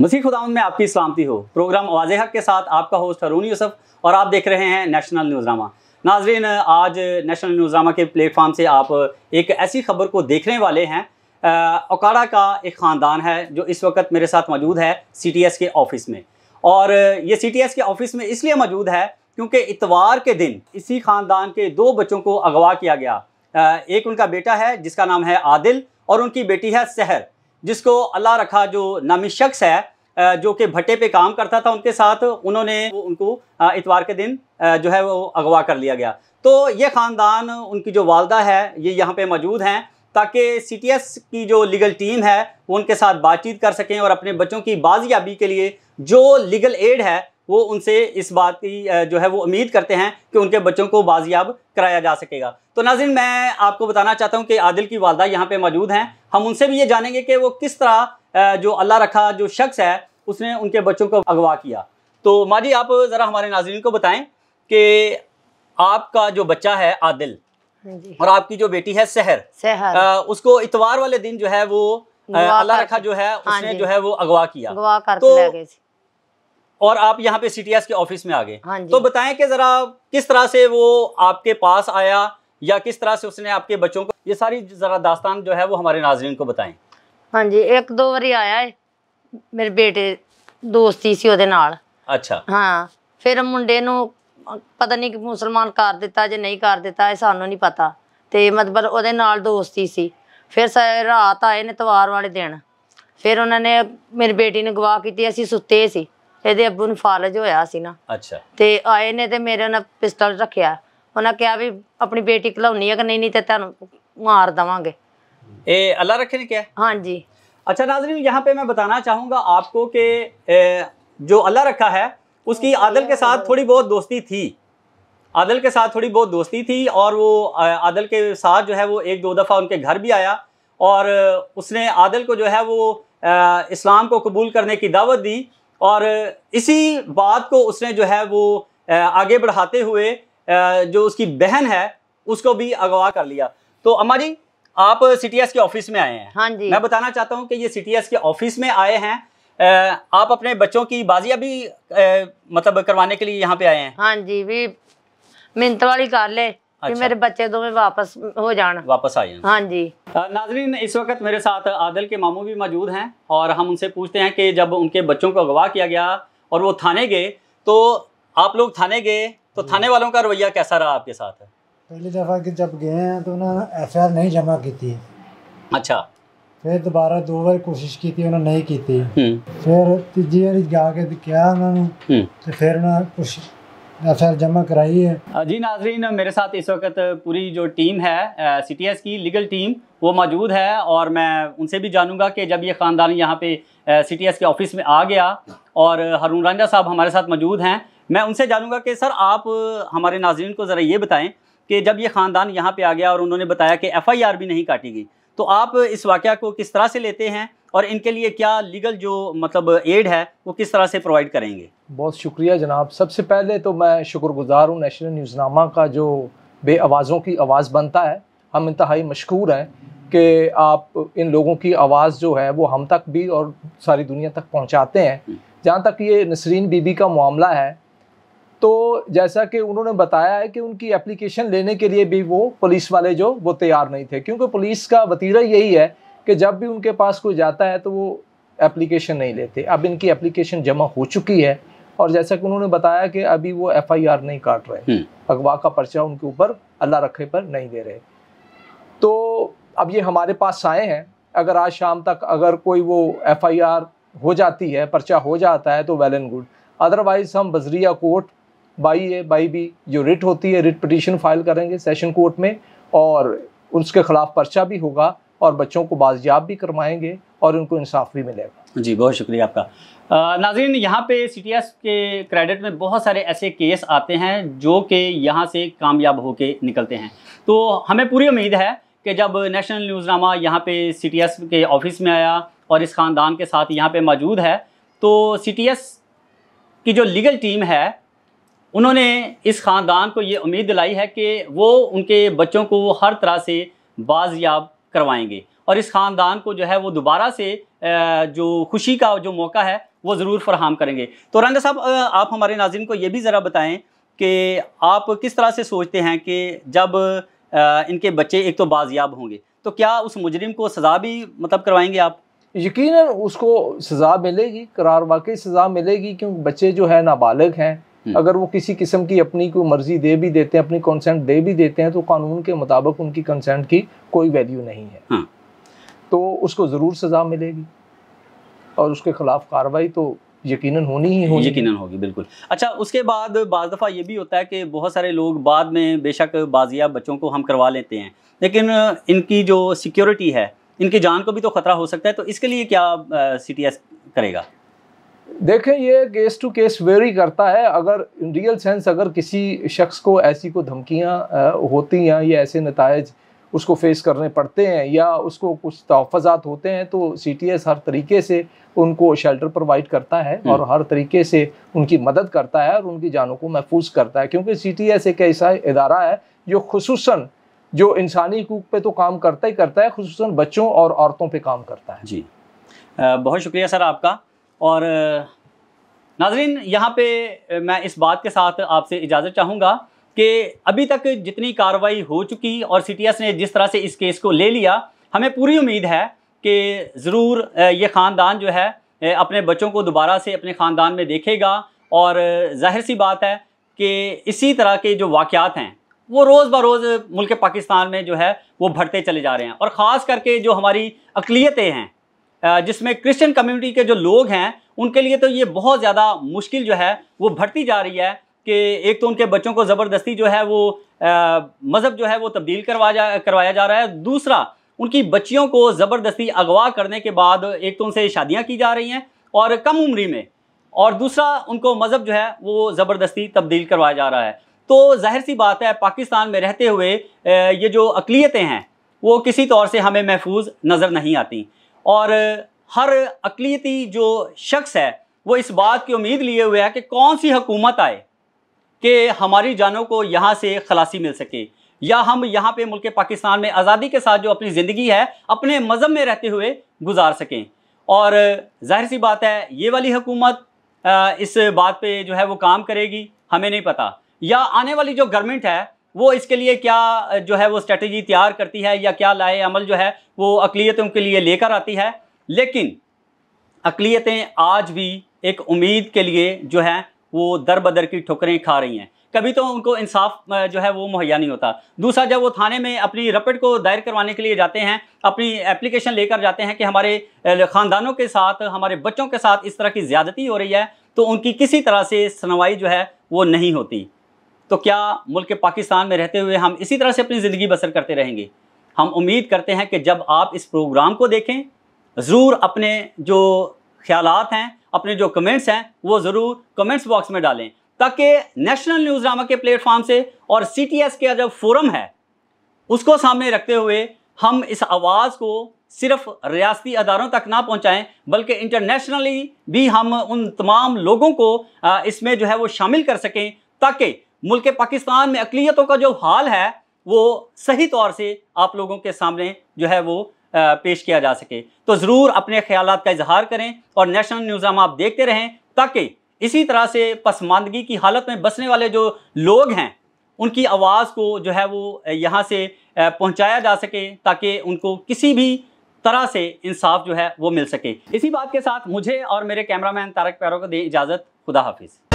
मसीह खुदाउन में आपकी सलामती हो प्रोग्राम आवाज़ हक के साथ आपका होस्ट हरून यूसफ और आप देख रहे हैं नेशनल न्यूज़नामा नाजरीन आज नेशनल न्यूज़नामा के प्लेटफार्म से आप एक ऐसी खबर को देखने वाले हैं ओकाड़ा का एक ख़ानदान है जो इस वक्त मेरे साथ मौजूद है सी के ऑफ़िस में और ये सी के ऑफ़िस में इसलिए मौजूद है क्योंकि इतवार के दिन इसी ख़ानदान के दो बच्चों को अगवा किया गया एक उनका बेटा है जिसका नाम है आदिल और उनकी बेटी है सहर जिसको अल्लाह रखा जो नामी शख्स है जो कि भट्टे पे काम करता था उनके साथ उन्होंने उनको इतवार के दिन जो है वो अगवा कर लिया गया तो ये ख़ानदान उनकी जो वालदा है ये यहाँ पे मौजूद हैं ताकि सी टी एस की जो लीगल टीम है वो उनके साथ बातचीत कर सकें और अपने बच्चों की बाजियाबी के लिए जो लीगल एड है वो उनसे इस बात की जो है वो उम्मीद करते हैं कि उनके बच्चों को बाजियाब कराया जा सकेगा तो नाजिन मैं आपको बताना चाहता हूँ कि आदिल की वालदा यहाँ पे मौजूद हैं हम उनसे भी ये जानेंगे कि वो किस तरह जो अल्लाह रखा जो शख्स है उसने उनके बच्चों को अगवा किया तो माँ जी आप ज़रा हमारे नाजरन को बताएं कि आपका जो बच्चा है आदिल हाँ और आपकी जो बेटी है सहर सहर आ, उसको इतवार वाले दिन जो है वो अल्लाह रखा जो है हाँ उसने जो है वो अगवा किया अगवा कर तो, और आप यहाँ पे सीटीएस के ऑफिस में आ गए हाँ तो बताएं कि जरा किस तरह से वो आपके पास आया या किस तरह से उसने आपके बच्चों को ये सारी ज़रा दास्तान जो है वो हमारे नाजरन को बताएं हाँ जी एक दो बारी आया है मेरे बेटे दोस्ती ਸੀ ਉਹਦੇ ਨਾਲ ਅੱਛਾ ਹਾਂ ਫਿਰ ਮੁੰਡੇ ਨੂੰ ਪਤਾ ਨਹੀਂ ਕਿ ਮੁਸਲਮਾਨ ਕਰ ਦਿੱਤਾ ਜੇ ਨਹੀਂ ਕਰ ਦਿੱਤਾ ਇਹ ਸਾਨੂੰ ਨਹੀਂ ਪਤਾ ਤੇ ਮਤਲਬ ਉਹਦੇ ਨਾਲ ਦੋਸਤੀ ਸੀ ਫਿਰ ਰਾਤ ਆਏ ਨੇ ਤਵਾਰ ਵਾਲੇ ਦਿਨ ਫਿਰ ਉਹਨਾਂ ਨੇ ਮੇਰੀ ਬੇਟੀ ਨੇ ਗਵਾਹ ਕੀਤੀ ਅਸੀਂ ਸੁੱਤੇ ਸੀ ਇਹਦੇ ਅੱਬੂ ਨੂੰ ਫਾਲਜ ਹੋਇਆ ਸੀ ਨਾ ਅੱਛਾ ਤੇ ਆਏ ਨੇ ਤੇ ਮੇਰੇ ਨਾਲ ਪਿਸਟਲ ਰੱਖਿਆ ਉਹਨਾਂ ਕਿਹਾ ਵੀ ਆਪਣੀ ਬੇਟੀ ਖਲਾਉਣੀ ਹੈ ਕਿ ਨਹੀਂ ਨਹੀਂ ਤੇ ਤੁਹਾਨੂੰ मार देवांगे ए अल्लाह रखे ने क्या हाँ जी अच्छा नाजरीन यहाँ पे मैं बताना चाहूँगा आपको कि जो अल्लाह रखा है उसकी हाँ आदल के साथ थोड़ी बहुत दोस्ती थी आदल के साथ थोड़ी बहुत दोस्ती थी और वो आदल के साथ जो है वो एक दो दफ़ा उनके घर भी आया और उसने आदल को जो है वो इस्लाम को कबूल करने की दावत दी और इसी बात को उसने जो है वो आगे बढ़ाते हुए जो उसकी बहन है उसको भी अगवा कर लिया तो अम्मा जी आप सीटीएस के ऑफिस में आए हैं हाँ जी मैं बताना चाहता हूँ कि ये सीटीएस के ऑफिस में आए हैं आप अपने बच्चों की बाजिया भी मतलब करवाने के लिए यहाँ पे आए हैं हाँ जी भी मिन्नत वाली कर ले अच्छा। मेरे बच्चे दो में वापस हो जाना वापस आए हाँ जी नाजरीन इस वक्त मेरे साथ आदल के मामू भी मौजूद हैं और हम उनसे पूछते हैं कि जब उनके बच्चों को अगवा किया गया और वो थाने गए तो आप लोग थाने गए तो थाने वालों का रवैया कैसा रहा आपके साथ पहली दफ़ा कि जब गए हैं तो उन्होंने एफ नहीं जमा की थी अच्छा फिर दोबारा दो बार कोशिश की थी उन्होंने नहीं की थी हम्म। फिर तीजी बार जा के क्या उन्होंने हम्म। तो फिर उन्होंने कुछ एफआईआर जमा कराई है जी नाजरीन मेरे साथ इस वक्त पूरी जो टीम है सी टी एस की लीगल टीम वो मौजूद है और मैं उनसे भी जानूंगा कि जब ये ख़ानदान यहाँ पे सी टी एस के ऑफिस में आ गया और हारून रांझा साहब हमारे साथ मौजूद हैं मैं उनसे जानूंगा कि सर आप हमारे नाजरन को ज़रा ये बताएं कि जब ये ख़ानदान यहाँ पे आ गया और उन्होंने बताया कि एफआईआर भी नहीं काटी गई तो आप इस वाक़ को किस तरह से लेते हैं और इनके लिए क्या लीगल जो मतलब एड है वो किस तरह से प्रोवाइड करेंगे बहुत शुक्रिया जनाब सबसे पहले तो मैं शुक्रगुजार हूँ नेशनल न्यूज़नामा का जो बे आवाज़ों की आवाज़ बनता है हम इंतहाई मशहूर हैं कि आप इन लोगों की आवाज़ जो है वो हम तक भी और सारी दुनिया तक पहुँचाते हैं हम्म। जहाँ तक ये नसरीन बीबी का मामला है तो जैसा कि उन्होंने बताया है कि उनकी एप्लीकेशन लेने के लिए भी वो पुलिस वाले जो वो तैयार नहीं थे क्योंकि पुलिस का वतीरा यही है कि जब भी उनके पास कोई जाता है तो वो एप्लीकेशन नहीं लेते अब इनकी एप्लीकेशन जमा हो चुकी है और जैसा कि उन्होंने बताया कि अभी वो एफ नहीं काट रहे हम्म। अगवा का पर्चा उनके ऊपर अल्लाह रखे पर नहीं दे रहे तो अब ये हमारे पास आए हैं अगर आज शाम तक अगर कोई वो एफ हो जाती है पर्चा हो जाता है तो वेल एंड गुड अदरवाइज़ हम बजरिया court by A by B जो रिट होती है रिट पटिशन फाइल करेंगे सेशन कोर्ट में और उसके खिलाफ पर्चा भी होगा और बच्चों को बाजियाब भी करवाएंगे और उनको इंसाफ भी मिलेगा जी बहुत शुक्रिया आपका नाजीन यहाँ पे सी के क्रेडिट में बहुत सारे ऐसे केस आते हैं जो कि यहाँ से कामयाब होके निकलते हैं तो हमें पूरी उम्मीद है कि जब नेशनल न्यूज़नामा यहाँ पे सी के ऑफिस में आया और इस ख़ानदान के साथ यहाँ पे मौजूद है तो सी की जो लीगल टीम है उन्होंने इस ख़ानदान को ये उम्मीद दिलाई है कि वो उनके बच्चों को हर तरह से बाजियाब करवाएंगे और इस ख़ानदान को जो है वो दोबारा से जो खुशी का जो मौका है वो ज़रूर फरहम करेंगे तो रंग साहब आप हमारे नाजिन को ये भी ज़रा बताएं कि आप किस तरह से सोचते हैं कि जब इनके बच्चे एक तो बाजियाब होंगे तो क्या उस मुजरिम को सज़ा भी मतलब करवाएंगे आप यकीन उसको सज़ा मिलेगी करार वाकई सज़ा मिलेगी क्योंकि बच्चे जो है नाबालग हैं हम्म। अगर वो किसी किस्म की अपनी कोई मर्जी दे भी देते हैं अपनी कंसेंट दे भी देते हैं तो कानून के मुताबिक उनकी कंसेंट की कोई वैल्यू नहीं है हाँ। तो उसको ज़रूर सज़ा मिलेगी और उसके खिलाफ कार्रवाई तो यकीनन होनी ही होगी यकीनन होगी बिल्कुल अच्छा उसके बाद बज दफ़ा ये भी होता है कि बहुत सारे लोग बाद में बेशक बाजिया बच्चों को हम करवा लेते हैं लेकिन इनकी जो सिक्योरिटी है इनकी जान को भी तो ख़तरा हो सकता है तो इसके लिए क्या टी एस करेगा देखें ये केस टू केस वेरी करता है अगर इन रियल सेंस अगर किसी शख्स को ऐसी को धमकियाँ होती हैं या ऐसे नतज उसको फेस करने पड़ते हैं या उसको कुछ तहफ़ात होते हैं तो सी टी एस हर तरीके से उनको शेल्टर प्रोवाइड करता है हम्म। और हर तरीके से उनकी मदद करता है और उनकी जानों को महफूज करता है क्योंकि सी टी एस एक ऐसा इदारा है जो खसूस जो इंसानी हकूक पे तो काम करता ही करता है खसूस बच्चों और औरतों पर काम करता है जी बहुत शुक्रिया सर आपका और नाजरीन यहाँ पे मैं इस बात के साथ आपसे इजाज़त चाहूँगा कि अभी तक जितनी कार्रवाई हो चुकी और सी ने जिस तरह से इस केस को ले लिया हमें पूरी उम्मीद है कि ज़रूर ये ख़ानदान जो है अपने बच्चों को दोबारा से अपने ख़ानदान में देखेगा और जाहिर सी बात है कि इसी तरह के जो वाक़ात हैं वो रोज़ ब रोज़ मुल्क पाकिस्तान में जो है वो बढ़ते चले जा रहे हैं और ख़ास करके जो हमारी अकलीतें हैं जिसमें क्रिश्चियन कम्युनिटी के जो लोग हैं उनके लिए तो ये बहुत ज़्यादा मुश्किल जो है वो बढ़ती जा रही है कि एक तो उनके बच्चों को ज़बरदस्ती जो है वो मज़हब जो है वो तब्दील करवा जा करवाया जा रहा है दूसरा उनकी बच्चियों को ज़बरदस्ती अगवा करने के बाद एक तो उनसे शादियाँ की जा रही हैं और कम उम्री में और दूसरा उनको मज़हब जो है वो ज़बरदस्ती तब्दील करवाया जा रहा है तो जाहिर सी बात है पाकिस्तान में रहते हुए ये जो अकलीतें हैं वो किसी तौर से हमें महफूज नज़र नहीं आती और हर अकलीती जो शख्स है वो इस बात की उम्मीद लिए हुए है कि कौन सी हुकूमत आए कि हमारी जानों को यहाँ से खलासी मिल सके या हम यहाँ पे मुल्क पाकिस्तान में आज़ादी के साथ जो अपनी ज़िंदगी है अपने मज़हब में रहते हुए गुजार सकें और जाहिर सी बात है ये वाली हुकूमत इस बात पे जो है वो काम करेगी हमें नहीं पता या आने वाली जो गवर्नमेंट है वो इसके लिए क्या जो है वो स्ट्रेटजी तैयार करती है या क्या लाए अमल जो है वो अकलीतों के लिए लेकर आती है लेकिन अकलीतें आज भी एक उम्मीद के लिए जो है वो दर बदर की ठोकरें खा रही हैं कभी तो उनको इंसाफ जो है वो मुहैया नहीं होता दूसरा जब वो थाने में अपनी रपट को दायर करवाने के लिए जाते हैं अपनी एप्लीकेशन लेकर जाते हैं कि हमारे ख़ानदानों के साथ हमारे बच्चों के साथ इस तरह की ज़्यादती हो रही है तो उनकी किसी तरह से सुनवाई जो है वो नहीं होती तो क्या मुल्क पाकिस्तान में रहते हुए हम इसी तरह से अपनी ज़िंदगी बसर करते रहेंगे हम उम्मीद करते हैं कि जब आप इस प्रोग्राम को देखें ज़रूर अपने जो ख्याल हैं अपने जो कमेंट्स हैं वो ज़रूर कमेंट्स बॉक्स में डालें ताकि नेशनल न्यूज़ ड्रामा के प्लेटफॉर्म से और सी टी एस का जो फोरम है उसको सामने रखते हुए हम इस आवाज़ को सिर्फ रियासती अदारों तक ना पहुंचाएं बल्कि इंटरनेशनली भी हम उन तमाम लोगों को इसमें जो है वो शामिल कर सकें ताकि मुल्क पाकिस्तान में अकलीतों का जो हाल है वो सही तौर से आप लोगों के सामने जो है वो पेश किया जा सके तो ज़रूर अपने ख्याल का इजहार करें और नेशनल न्यूज़ हम आप देखते रहें ताकि इसी तरह से पसमानदगी की हालत में बसने वाले जो लोग हैं उनकी आवाज़ को जो है वो यहाँ से पहुँचाया जा सके ताकि उनको किसी भी तरह से इंसाफ जो है वो मिल सके इसी बात के साथ मुझे और मेरे कैमरामैन तारक पैरों को दें इजाज़त खुदा हाफिज़